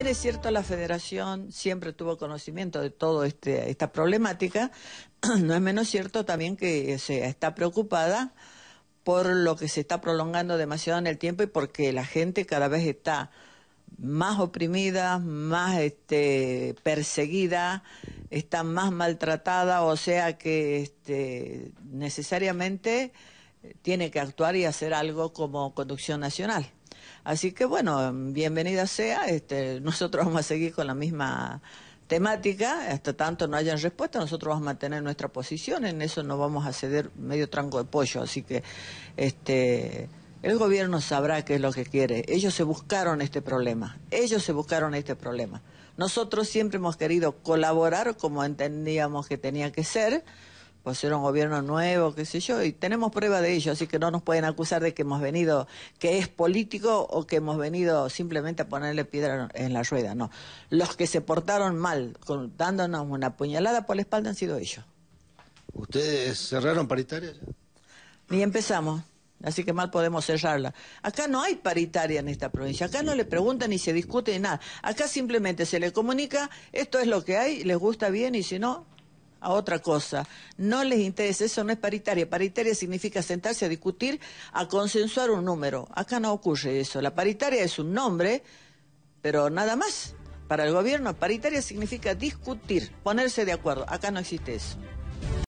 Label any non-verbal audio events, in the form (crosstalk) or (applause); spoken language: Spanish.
Es cierto, la federación siempre tuvo conocimiento de toda este, esta problemática, (clears throat) no es menos cierto también que se está preocupada por lo que se está prolongando demasiado en el tiempo y porque la gente cada vez está más oprimida, más este, perseguida, está más maltratada, o sea que este, necesariamente eh, tiene que actuar y hacer algo como conducción nacional. Así que bueno, bienvenida sea, este, (laughs) nosotros vamos a seguir con la misma temática, hasta tanto no hayan respuesta, nosotros vamos a mantener nuestra posición, en eso no vamos a ceder medio tranco de pollo, así que este el gobierno sabrá qué es lo que quiere. Ellos se buscaron este problema, ellos se buscaron este problema. Nosotros siempre hemos querido colaborar como entendíamos que tenía que ser, pues ser un gobierno nuevo, qué sé yo, y tenemos prueba de ello, así que no nos pueden acusar de que hemos venido, que es político o que hemos venido simplemente a ponerle piedra en la rueda, no. Los que se portaron mal, dándonos una puñalada por la espalda han sido ellos. ¿Ustedes cerraron paritaria ya? Ni empezamos. Así que mal podemos cerrarla. Acá no hay paritaria en esta provincia. Acá no le preguntan ni se discute ni nada. Acá simplemente se le comunica, esto es lo que hay, les gusta bien y si no, a otra cosa. No les interesa, eso no es paritaria. Paritaria significa sentarse a discutir, a consensuar un número. Acá no ocurre eso. La paritaria es un nombre, pero nada más. Para el gobierno, paritaria significa discutir, ponerse de acuerdo. Acá no existe eso.